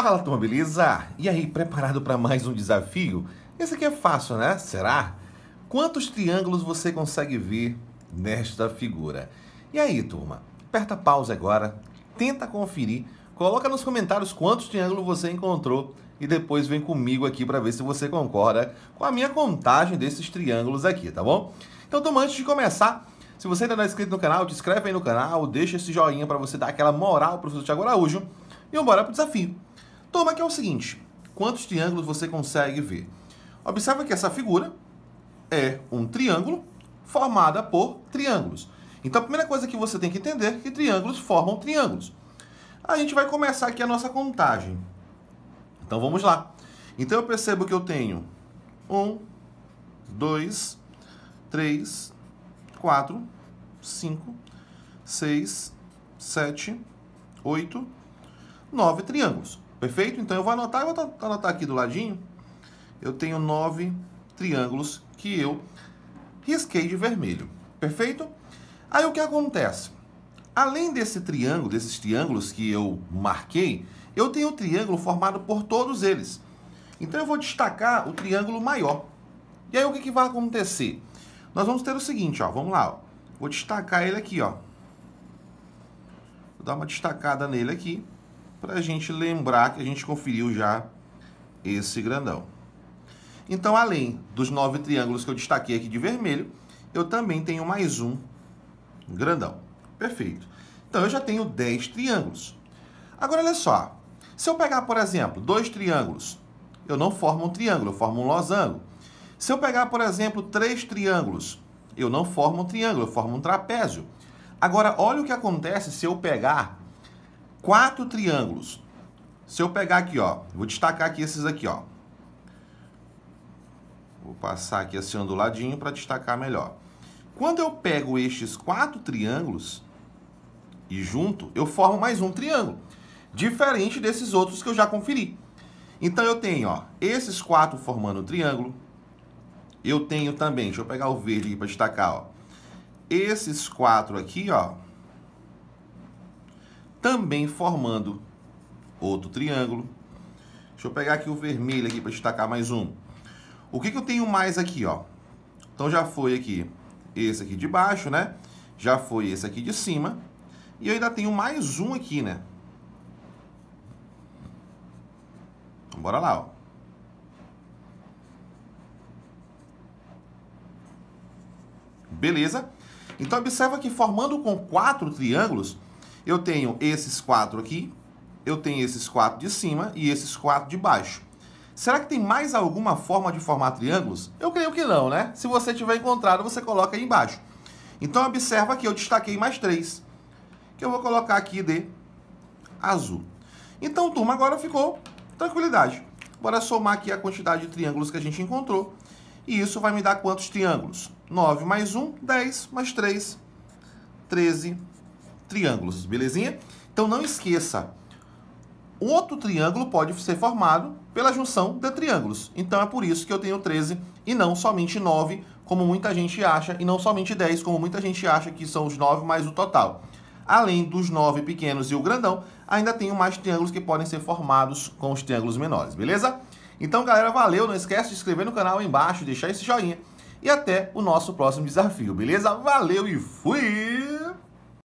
Fala turma, beleza? E aí, preparado para mais um desafio? Esse aqui é fácil, né? Será? Quantos triângulos você consegue ver nesta figura? E aí, turma, aperta pausa agora, tenta conferir, coloca nos comentários quantos triângulos você encontrou e depois vem comigo aqui para ver se você concorda com a minha contagem desses triângulos aqui, tá bom? Então, turma, antes de começar, se você ainda não é inscrito no canal, te inscreve aí no canal, deixa esse joinha para você dar aquela moral pro professor Tiago Araújo e vamos embora pro desafio. Toma que é o seguinte, quantos triângulos você consegue ver? Observa que essa figura é um triângulo formada por triângulos. Então a primeira coisa que você tem que entender é que triângulos formam triângulos. A gente vai começar aqui a nossa contagem. Então vamos lá. Então eu percebo que eu tenho 1, 2, 3, 4, 5, 6, 7, 8, 9 triângulos. Perfeito? Então eu vou anotar, eu vou anotar aqui do ladinho. Eu tenho nove triângulos que eu risquei de vermelho. Perfeito? Aí o que acontece? Além desse triângulo, desses triângulos que eu marquei, eu tenho o um triângulo formado por todos eles. Então eu vou destacar o triângulo maior. E aí o que, que vai acontecer? Nós vamos ter o seguinte, ó, vamos lá. Ó. Vou destacar ele aqui, ó. Vou dar uma destacada nele aqui para a gente lembrar que a gente conferiu já esse grandão. Então, além dos nove triângulos que eu destaquei aqui de vermelho, eu também tenho mais um grandão. Perfeito. Então, eu já tenho 10 triângulos. Agora, olha só. Se eu pegar, por exemplo, dois triângulos, eu não formo um triângulo, eu formo um losango. Se eu pegar, por exemplo, três triângulos, eu não formo um triângulo, eu formo um trapézio. Agora, olha o que acontece se eu pegar quatro triângulos. Se eu pegar aqui, ó, vou destacar aqui esses aqui, ó. Vou passar aqui assim onduladinho para destacar melhor. Quando eu pego estes quatro triângulos e junto, eu formo mais um triângulo, diferente desses outros que eu já conferi. Então eu tenho, ó, esses quatro formando um triângulo. Eu tenho também, deixa eu pegar o verde aqui para destacar, ó. Esses quatro aqui, ó, também formando outro triângulo. Deixa eu pegar aqui o vermelho aqui para destacar mais um. O que, que eu tenho mais aqui, ó? Então já foi aqui esse aqui de baixo, né? Já foi esse aqui de cima. E eu ainda tenho mais um aqui, né? Então, bora lá, ó. Beleza? Então observa que formando com quatro triângulos, eu tenho esses quatro aqui, eu tenho esses quatro de cima e esses quatro de baixo. Será que tem mais alguma forma de formar triângulos? Eu creio que não, né? Se você tiver encontrado, você coloca aí embaixo. Então, observa que eu destaquei mais três, que eu vou colocar aqui de azul. Então, turma, agora ficou tranquilidade. Bora somar aqui a quantidade de triângulos que a gente encontrou. E isso vai me dar quantos triângulos? 9 mais 1, 10 mais 3, 13 triângulos, belezinha? Então não esqueça, outro triângulo pode ser formado pela junção de triângulos. Então é por isso que eu tenho 13 e não somente 9, como muita gente acha, e não somente 10, como muita gente acha que são os 9 mais o total. Além dos 9 pequenos e o grandão, ainda tenho mais triângulos que podem ser formados com os triângulos menores, beleza? Então, galera, valeu. Não esquece de se inscrever no canal aí embaixo, deixar esse joinha. E até o nosso próximo desafio, beleza? Valeu e fui!